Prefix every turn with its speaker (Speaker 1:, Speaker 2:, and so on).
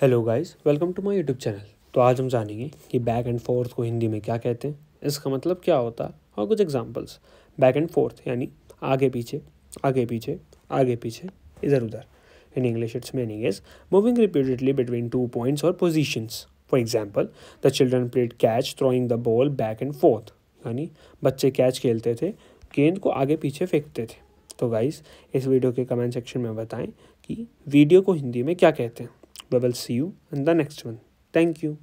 Speaker 1: Hello guys welcome to my YouTube channel तो आज हम जानेंगे कि बैक एंड फोर्थ को हिंदी में क्या कहते हैं इसका मतलब क्या होता है और कुछ एग्जांपल्स बैक एंड फोर्थ यानी आगे पीछे आगे पीछे आगे पीछे इधर उधर in English its meaning is moving repeatedly between two points और positions for example the children played catch throwing the ball back and forth यानी बच्चे कैच खेलते थे गेंद को आगे पीछे फेंकते थे तो गाइज़ इस वीडियो के कमेंट सेक्शन में बताएं कि वीडियो को हिंदी में क्या कहते हैं We will see you in the next one. Thank you.